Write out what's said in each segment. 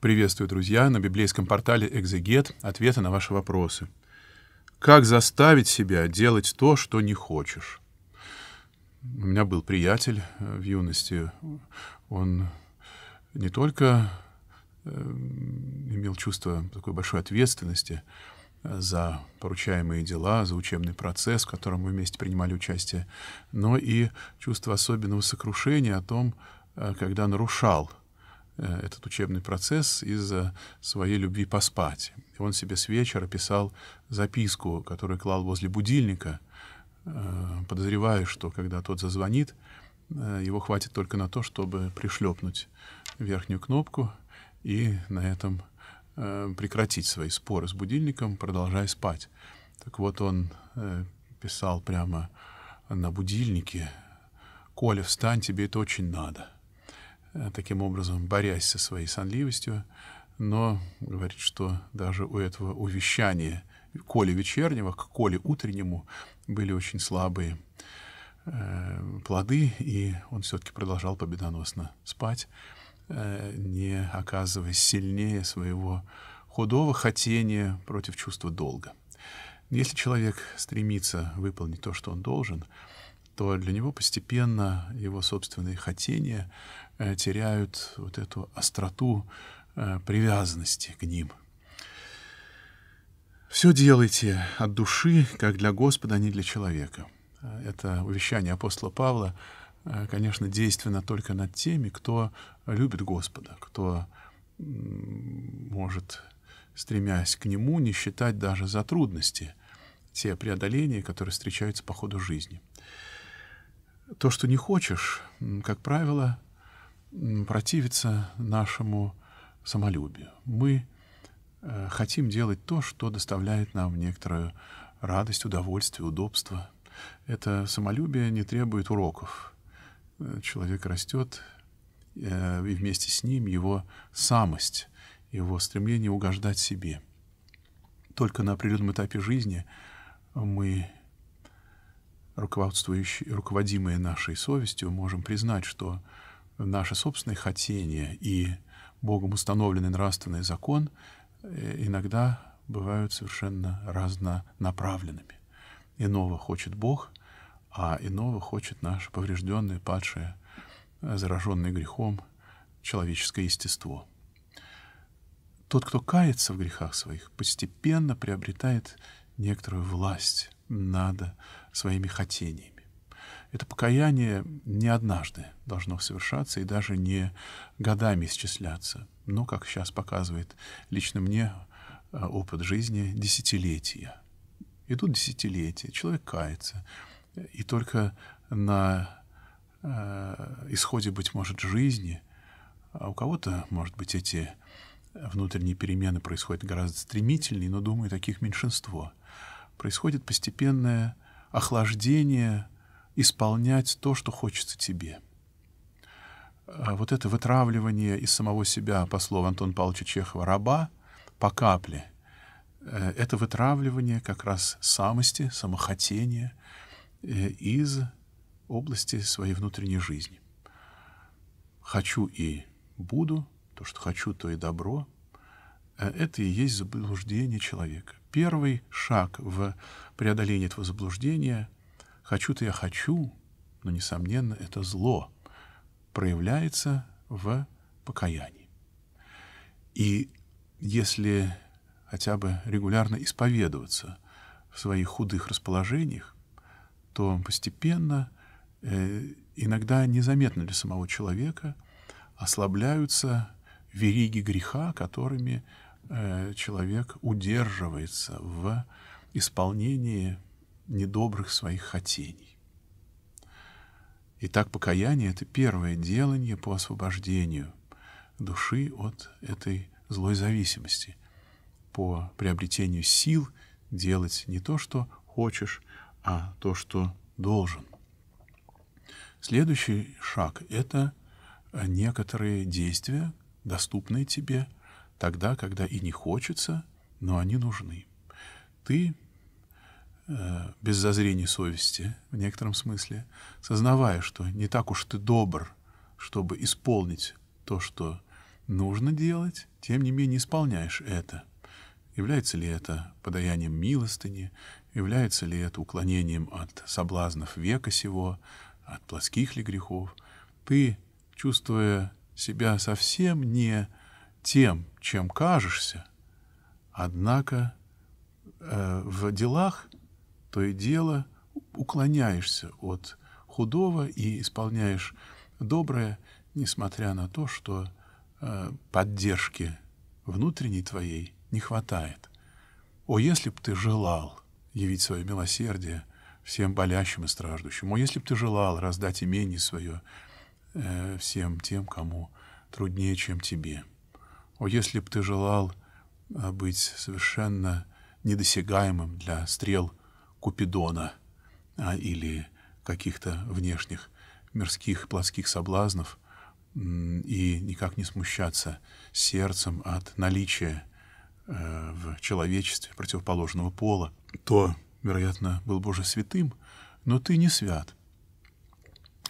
Приветствую, друзья, на библейском портале «Экзегет» ответы на ваши вопросы. Как заставить себя делать то, что не хочешь? У меня был приятель э, в юности. Он не только э, имел чувство такой большой ответственности за поручаемые дела, за учебный процесс, в котором мы вместе принимали участие, но и чувство особенного сокрушения о том, э, когда нарушал – Э, этот учебный процесс из-за своей любви поспать. И он себе с вечера писал записку, которую клал возле будильника, э, подозревая, что когда тот зазвонит, э, его хватит только на то, чтобы пришлепнуть верхнюю кнопку и на этом прекратить свои споры с будильником, продолжая спать. Так вот он писал прямо на будильнике, «Коля, встань, тебе это очень надо». Э, таким образом борясь со своей сонливостью, но говорит, что даже у этого увещания Коли вечернего к Коле утреннему были очень слабые э, плоды, и он все-таки продолжал победоносно спать, э, не оказываясь сильнее своего худого хотения против чувства долга. Если человек стремится выполнить то, что он должен — что для него постепенно его собственные хотения э, теряют вот эту остроту э, привязанности к ним. «Все делайте от души, как для Господа, а не для человека». Э, это увещание апостола Павла, конечно, действенно только над теми, кто любит Господа, кто может, стремясь к Нему, не считать даже за трудности те преодоления, которые встречаются по ходу жизни то, что не хочешь, как правило, противится нашему самолюбию. Мы э, хотим делать то, что доставляет нам некоторую радость, удовольствие, удобство. Это самолюбие не требует уроков. Э, человек растет, э, и вместе с ним его самость, его стремление угождать себе. Только на определенном этапе жизни мы руководствующие, руководимые нашей совестью, можем признать, что наше собственное хотение и Богом установленный нравственный закон э, иногда бывают совершенно разнонаправленными. Иного хочет Бог, а иного хочет наше поврежденное, падшее, зараженное грехом человеческое естество. Тот, кто кается в грехах своих, постепенно приобретает некоторую власть надо своими хотениями. Это покаяние не однажды должно совершаться и даже не годами исчисляться, но, как сейчас показывает лично мне э, опыт жизни, десятилетия. Идут десятилетия, человек кается, и только на э, исходе, быть может, жизни, а у кого-то, может быть, эти внутренние перемены происходят гораздо стремительнее, но, думаю, таких меньшинство — происходит постепенное охлаждение исполнять то, что хочется тебе. А вот это вытравливание из самого себя, по слову Антона Павловича Чехова, раба по капле, э, это вытравливание как раз самости, самохотения э, из области своей внутренней жизни. Хочу и буду, то, что хочу, то и добро — а это и есть заблуждение человека. Первый шаг в преодолении этого заблуждения «хочу-то я хочу», но, несомненно, это зло, проявляется в покаянии. И если хотя бы регулярно исповедоваться в своих худых расположениях, то постепенно, э, иногда незаметно для самого человека, ослабляются вериги греха, которыми Э, человек удерживается в исполнении недобрых своих хотений. Итак, покаяние — это первое делание по освобождению души от этой злой зависимости, по приобретению сил делать не то, что хочешь, а то, что должен. Следующий шаг — это некоторые действия, доступные тебе – тогда, когда и не хочется, но они нужны. Ты э, без зазрений совести, в некотором смысле, сознавая, что не так уж ты добр, чтобы исполнить то, что нужно делать, тем не менее исполняешь это. Является ли это подаянием милостыни, является ли это уклонением от соблазнов века сего, от плоских ли грехов. Ты, чувствуя себя совсем не тем, чем кажешься, однако э, в делах то и дело уклоняешься от худого и исполняешь доброе, несмотря на то, что э, поддержки внутренней твоей не хватает. О, если б ты желал явить свое милосердие всем болящим и страждущим, о, если б ты желал раздать имение свое э, всем тем, кому труднее, чем тебе. О, если б ты желал а, быть совершенно недосягаемым для стрел Купидона а, или каких-то внешних мирских плотских соблазнов и никак не смущаться сердцем от наличия э, в человечестве противоположного пола, то, вероятно, был бы уже святым, но ты не свят.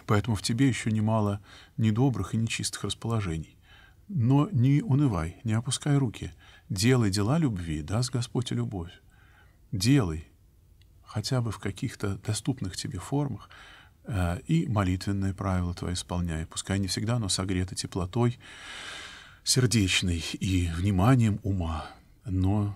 Поэтому в тебе еще немало недобрых и нечистых расположений. Но не унывай, не опускай руки. Делай дела любви, даст Господь и любовь. Делай, хотя бы в каких-то доступных тебе формах, э, и молитвенные правила твои исполняй. Пускай не всегда, но согрето теплотой сердечной и вниманием ума. Но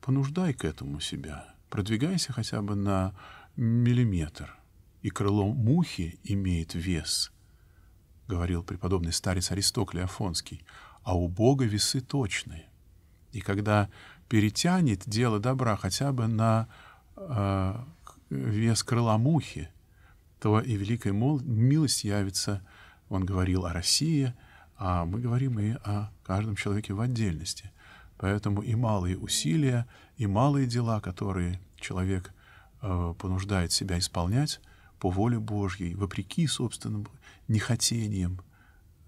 понуждай к этому себя. Продвигайся хотя бы на миллиметр. И крыло мухи имеет вес —— говорил преподобный старец Аристокль Афонский, — «а у Бога весы точные. И когда перетянет дело добра хотя бы на э, вес крыла мухи, то и великая мол, милость явится». Он говорил о России, а мы говорим и о каждом человеке в отдельности. Поэтому и малые усилия, и малые дела, которые человек э, понуждает себя исполнять, по воле Божьей, вопреки собственным нехотениям,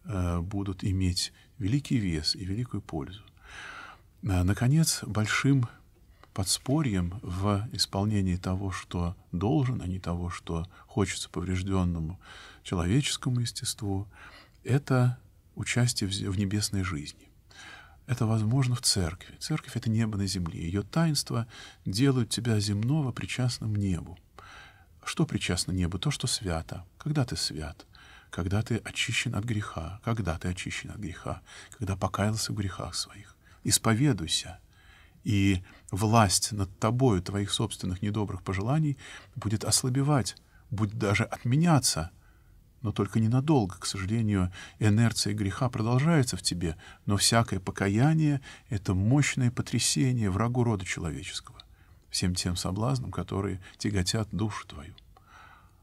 э, будут иметь великий вес и великую пользу. Э, наконец, большим подспорьем в исполнении того, что должен, а не того, что хочется поврежденному человеческому естеству, это участие в небесной жизни. Это возможно в церкви. Церковь — это небо на земле. Ее таинства делают тебя земного причастным небу. Что причастно небу? То, что свято. Когда ты свят? Когда ты очищен от греха? Когда ты очищен от греха? Когда покаялся в грехах своих? Исповедуйся. И власть над тобою, твоих собственных недобрых пожеланий, будет ослабевать, будет даже отменяться, но только ненадолго. К сожалению, инерция греха продолжается в тебе, но всякое покаяние — это мощное потрясение врагу рода человеческого всем тем соблазнам, которые тяготят душу твою.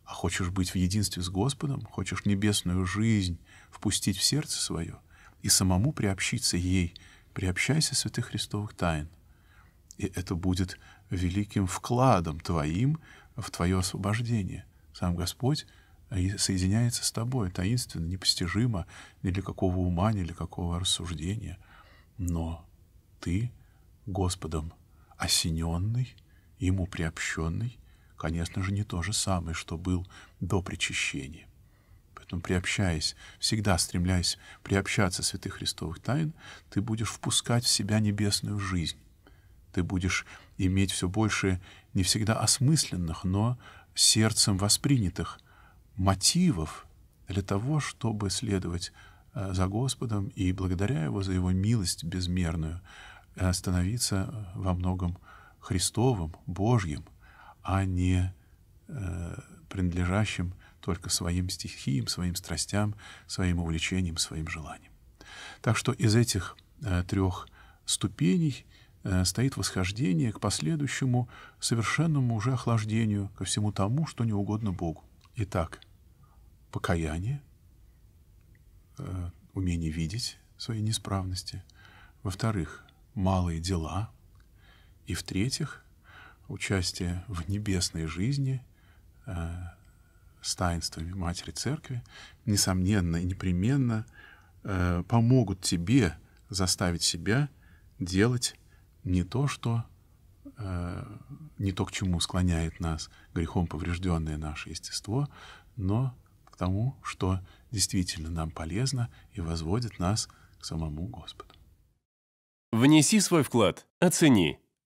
А хочешь быть в единстве с Господом, хочешь небесную жизнь впустить в сердце свое и самому приобщиться ей, приобщайся святых Христовых тайн. И это будет великим вкладом твоим в твое освобождение. Сам Господь э, соединяется с тобой таинственно, непостижимо, ни для какого ума, ни для какого рассуждения. Но ты Господом осененный, ему приобщенный, конечно же, не то же самое, что был до причащения. Поэтому, приобщаясь, всегда стремляясь приобщаться святых христовых тайн, ты будешь впускать в себя небесную жизнь. Ты будешь иметь все больше не всегда осмысленных, но сердцем воспринятых мотивов для того, чтобы следовать э, за Господом и благодаря Его за Его милость безмерную э, становиться э, во многом Христовым, Божьим, а не э, принадлежащим только своим стихиям, своим страстям, своим увлечениям, своим желаниям. Так что из этих э, трех ступеней э, стоит восхождение к последующему совершенному уже охлаждению ко всему тому, что не угодно Богу. Итак, покаяние, э, умение видеть свои несправности, Во-вторых, малые дела — и в-третьих, участие в небесной жизни э, с таинствами Матери Церкви, несомненно и непременно э, помогут тебе заставить себя делать не то, что э, не то, к чему склоняет нас грехом поврежденное наше естество, но к тому, что действительно нам полезно и возводит нас к самому Господу. Внеси свой вклад, оцени